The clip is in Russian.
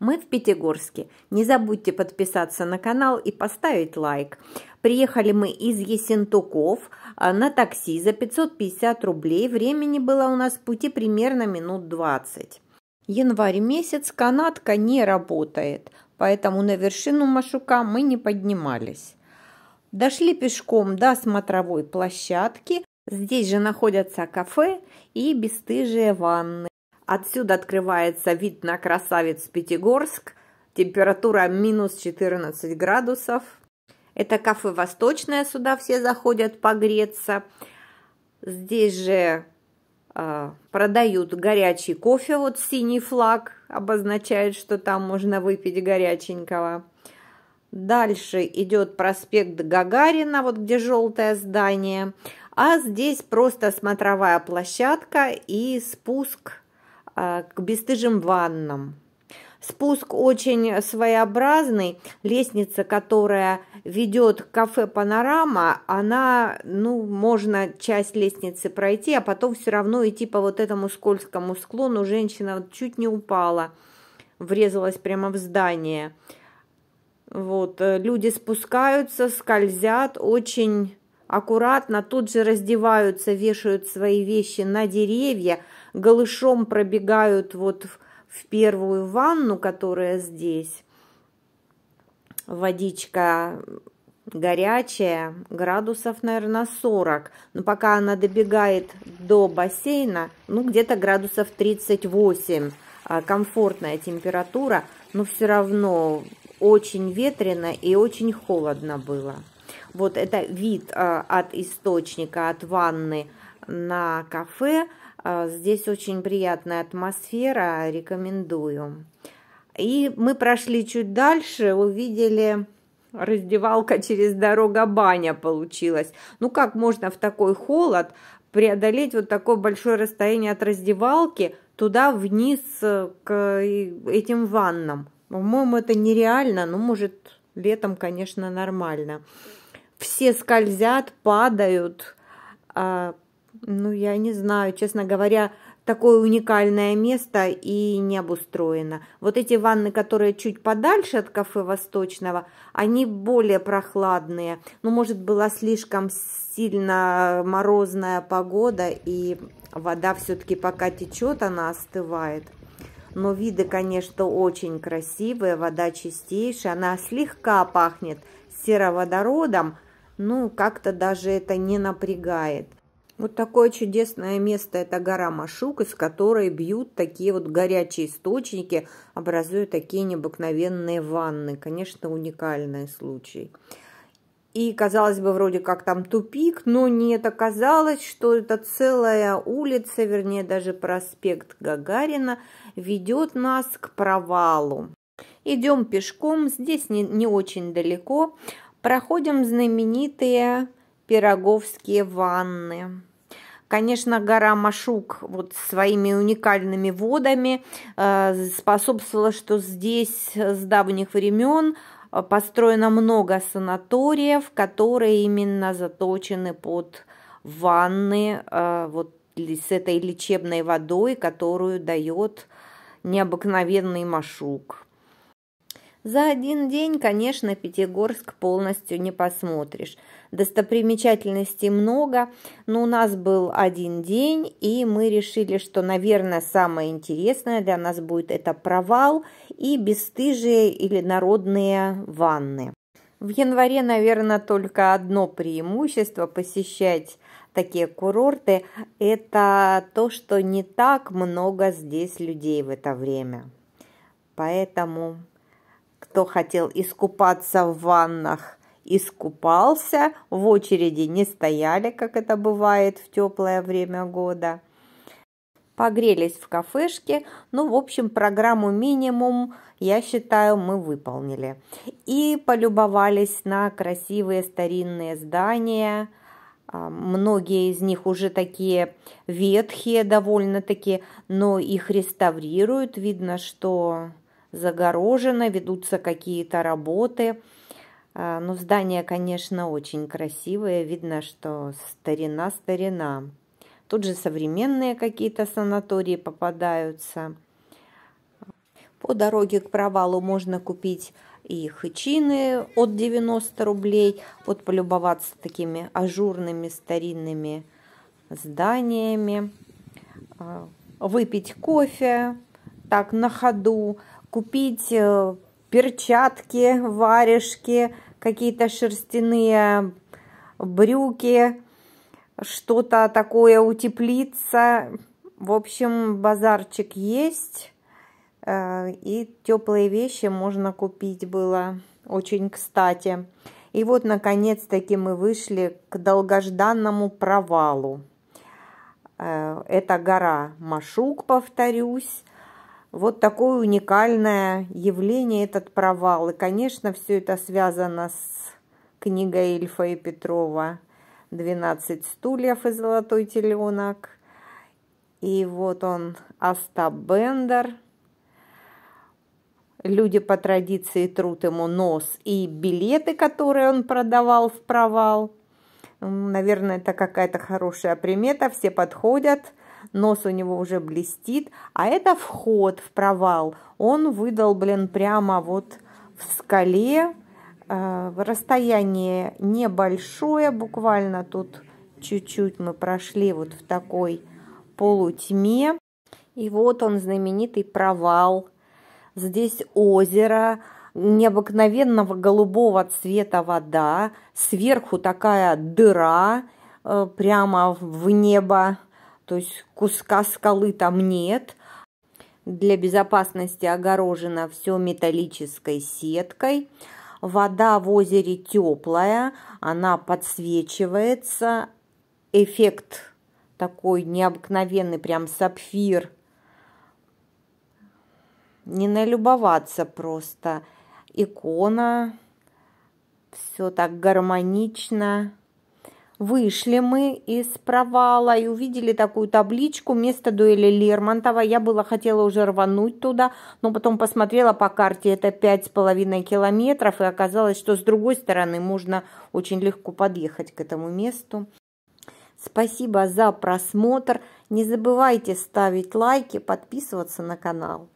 Мы в Пятигорске. Не забудьте подписаться на канал и поставить лайк. Приехали мы из Есентуков а, на такси за 550 рублей. Времени было у нас в пути примерно минут 20. Январь месяц, канатка не работает, поэтому на вершину Машука мы не поднимались. Дошли пешком до смотровой площадки. Здесь же находятся кафе и бесстыжие ванны. Отсюда открывается вид на красавец Пятигорск. Температура минус 14 градусов. Это кафе «Восточное», сюда все заходят погреться. Здесь же э, продают горячий кофе, вот синий флаг обозначает, что там можно выпить горяченького. Дальше идет проспект Гагарина, вот где желтое здание. А здесь просто смотровая площадка и спуск а, к бесстыжим ваннам. Спуск очень своеобразный. Лестница, которая ведет к кафе «Панорама», она, ну, можно часть лестницы пройти, а потом все равно идти по вот этому скользкому склону. Женщина чуть не упала, врезалась прямо в здание. Вот, э, люди спускаются, скользят, очень аккуратно тут же раздеваются, вешают свои вещи на деревья, голышом пробегают вот в, в первую ванну, которая здесь. Водичка горячая, градусов, наверное, 40. Но пока она добегает до бассейна, ну, где-то градусов 38. А, комфортная температура, но все равно очень ветрено и очень холодно было. Вот это вид а, от источника, от ванны на кафе. А, здесь очень приятная атмосфера, рекомендую. И мы прошли чуть дальше, увидели раздевалка через дорога баня получилась. Ну как можно в такой холод преодолеть вот такое большое расстояние от раздевалки туда вниз э, к этим ваннам? По-моему, это нереально, но может летом, конечно, нормально все скользят, падают. А, ну, я не знаю, честно говоря, такое уникальное место и не обустроено. Вот эти ванны, которые чуть подальше от кафе Восточного, они более прохладные. Ну, может, была слишком сильно морозная погода, и вода все-таки пока течет, она остывает. Но виды, конечно, очень красивые, вода чистейшая, она слегка пахнет сероводородом, ну, как-то даже это не напрягает. Вот такое чудесное место – это гора Машук, из которой бьют такие вот горячие источники, образуя такие необыкновенные ванны. Конечно, уникальный случай. И, казалось бы, вроде как там тупик, но нет, оказалось, что это целая улица, вернее, даже проспект Гагарина, ведет нас к провалу. Идем пешком, здесь не, не очень далеко проходим знаменитые пироговские ванны. Конечно, гора Машук вот своими уникальными водами э, способствовала, что здесь с давних времен э, построено много санаториев, которые именно заточены под ванны э, вот с этой лечебной водой, которую дает необыкновенный Машук. За один день, конечно, Пятигорск полностью не посмотришь. Достопримечательностей много, но у нас был один день, и мы решили, что, наверное, самое интересное для нас будет это провал и бесстыжие или народные ванны. В январе, наверное, только одно преимущество посещать такие курорты – это то, что не так много здесь людей в это время. Поэтому кто хотел искупаться в ваннах, искупался, в очереди не стояли, как это бывает в теплое время года. Погрелись в кафешке, ну, в общем, программу минимум, я считаю, мы выполнили. И полюбовались на красивые старинные здания, а, Многие из них уже такие ветхие довольно-таки, но их реставрируют. Видно, что загорожено, ведутся какие-то работы. А, но здание, конечно, очень красивое, видно, что старина-старина. Тут же современные какие-то санатории попадаются. По дороге к провалу можно купить и хычины от 90 рублей, вот полюбоваться такими ажурными старинными зданиями, а, выпить кофе так на ходу, купить э, перчатки, варежки, какие-то шерстяные брюки, что-то такое утеплиться. В общем, базарчик есть, э, и теплые вещи можно купить было очень кстати. И вот, наконец-таки, мы вышли к долгожданному провалу. Э, это гора Машук, повторюсь. Вот такое уникальное явление этот провал. И, конечно, все это связано с книгой Ильфа и Петрова «12 стульев и золотой теленок». И вот он, Остап Бендер. Люди по традиции трут ему нос и билеты, которые он продавал в провал. Наверное, это какая-то хорошая примета. Все подходят – нос у него уже блестит, а это вход в провал. Он выдолблен прямо вот в скале, э, расстояние небольшое, буквально тут чуть-чуть мы прошли вот в такой полутьме. И вот он, знаменитый провал. Здесь озеро, необыкновенного голубого цвета вода, сверху такая дыра э, прямо в небо то есть куска скалы там нет. Для безопасности огорожено все металлической сеткой. Вода в озере теплая, она подсвечивается. Эффект такой необыкновенный, прям сапфир. Не налюбоваться просто. Икона. Все так гармонично. Вышли мы из провала и увидели такую табличку «Место дуэли Лермонтова». Я была хотела уже рвануть туда, но потом посмотрела по карте, это пять с половиной километров, и оказалось, что с другой стороны можно очень легко подъехать к этому месту. Спасибо за просмотр. Не забывайте ставить лайки, подписываться на канал.